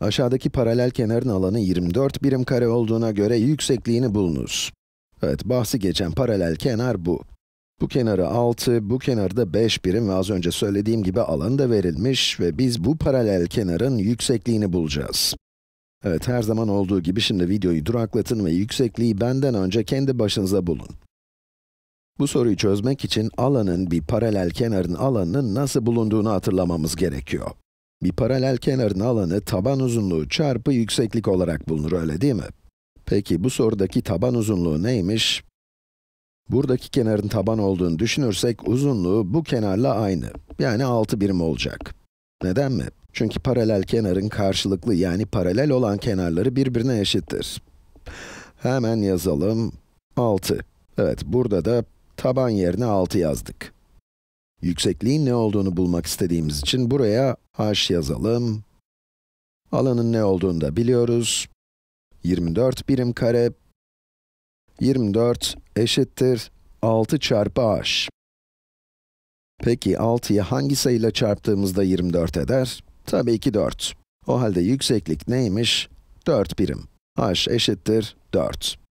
Aşağıdaki paralel kenarın alanı 24 birim kare olduğuna göre yüksekliğini bulunuz. Evet, bahsi geçen paralel kenar bu. Bu kenarı 6, bu kenarı da 5 birim ve az önce söylediğim gibi alanı da verilmiş ve biz bu paralel kenarın yüksekliğini bulacağız. Evet, her zaman olduğu gibi şimdi videoyu duraklatın ve yüksekliği benden önce kendi başınıza bulun. Bu soruyu çözmek için alanın bir paralel kenarın alanının nasıl bulunduğunu hatırlamamız gerekiyor. Bir paralel kenarın alanı taban uzunluğu çarpı yükseklik olarak bulunur, öyle değil mi? Peki bu sorudaki taban uzunluğu neymiş? Buradaki kenarın taban olduğunu düşünürsek uzunluğu bu kenarla aynı. Yani 6 birim olacak. Neden mi? Çünkü paralel kenarın karşılıklı yani paralel olan kenarları birbirine eşittir. Hemen yazalım. 6. Evet, burada da taban yerine 6 yazdık. Yüksekliğin ne olduğunu bulmak istediğimiz için buraya h yazalım. Alanın ne olduğunu da biliyoruz. 24 birim kare. 24 eşittir 6 çarpı h. Peki 6'yı hangi sayıyla çarptığımızda 24 eder? Tabii ki 4. O halde yükseklik neymiş? 4 birim. h eşittir 4.